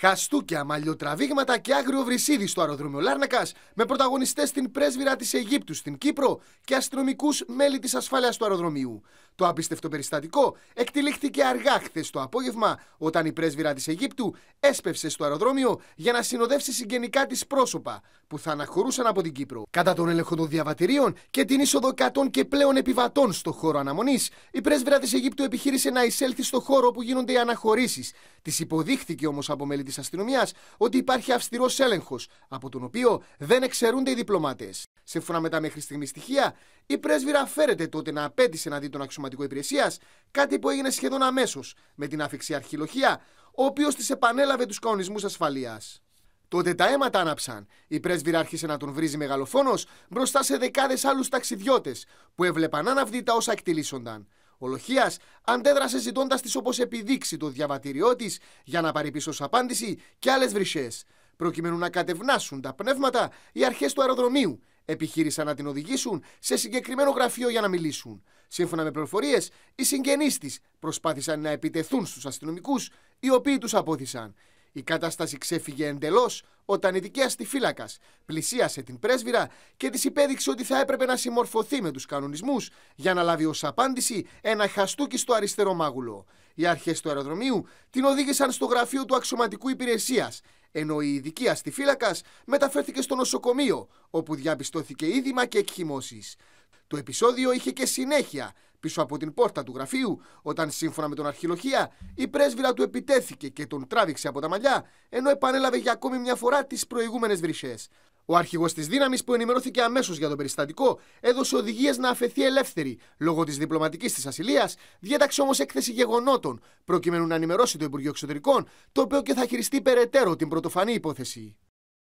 Χαστούκια, μαλλιοτραβήγματα και άγριο βρυσίδι στο αεροδρόμιο Λάρνακας, με πρωταγωνιστές στην πρέσβυρα της Αιγύπτου στην Κύπρο και αστυνομικούς μέλη της ασφάλειας του αεροδρομίου. Το απίστευτο περιστατικό εκτελήχθηκε αργά χθες το απόγευμα, όταν η πρέσβυρα της Αιγύπτου έσπευσε στο αεροδρόμιο για να συνοδεύσει συγγενικά της πρόσωπα που θα αναχωρούσαν από την Κύπρο. Κατά τον έλεγχο των διαβατηρίων και την είσοδο κατών και πλέον επιβατών στο χώρο αναμονής, η πρέσβυρα της Αιγύπτου επιχείρησε να εισέλθει στο χώρο όπου γίνονται οι αναχωρήσεις. Της υποδείχθηκε όμως από μέλη της αστυνομίας ότι υπάρχει αυστηρός έλεγχος, από τον οποίο δεν εξαιρούνται οι διπλωμάτες. Σύμφωνα με τα μέχρι στιγμής στοιχεία, η πρέσβυρα φέρεται τότε να απέτησε να δει τον αξιωματικό Υπηρεσία, κάτι που έγινε σχεδόν αμέσως με την άφηξη Αρχιλοχία, ο οποίος της επανέλαβε τους κανονισμού ασφαλείας. Τότε τα αίματα άναψαν. Η πρέσβυρα άρχισε να τον βρίζει μεγαλοφόνος μπροστά σε δεκάδες άλλους ταξιδιώτες που έβλεπαν άναυδη τα όσα εκτελήσονταν. Ο Λοχία αντέδρασε ζητώντας της όπως επιδείξει το διαβατήριό της για να πάρει πίσω απάντηση και άλλες βρυσέ, προκειμένου να κατευνάσουν τα πνεύματα οι αρχές του αεροδρομίου, Επιχείρησαν να την οδηγήσουν σε συγκεκριμένο γραφείο για να μιλήσουν. Σύμφωνα με πληροφορίες, οι συγγενείς της προσπάθησαν να επιτεθούν στους αστυνομικούς, οι οποίοι τους απόθυσαν. Η κατάσταση ξέφυγε εντελώς όταν η στη φύλακας πλησίασε την πρέσβυρα και της υπέδειξε ότι θα έπρεπε να συμμορφωθεί με τους κανονισμούς για να λάβει ως απάντηση ένα χαστούκι στο αριστερό μάγουλο. Οι αρχές του αεροδρομίου την οδήγησαν στο γραφείο του αξιωματικού υπηρεσίας, ενώ η ειδική αστιφύλακας μεταφέρθηκε στο νοσοκομείο, όπου διαπιστώθηκε είδημα και εκχυμώσεις. Το επεισόδιο είχε και συνέχεια πίσω από την πόρτα του γραφείου, όταν σύμφωνα με τον αρχιλοχία η πρέσβυρα του επιτέθηκε και τον τράβηξε από τα μαλλιά, ενώ επανέλαβε για ακόμη μια φορά τις προηγούμενες βρυσές. Ο αρχηγός της δύναμης, που ενημερώθηκε αμέσως για το περιστατικό, έδωσε οδηγίες να αφαιθεί ελεύθερη λόγω της διπλωματικής της ασυλίας, διέταξε όμως έκθεση γεγονότων, προκειμένου να ενημερώσει το Υπουργείο Εξωτερικών, το οποίο και θα χειριστεί περαιτέρω την πρωτοφανή υπόθεση.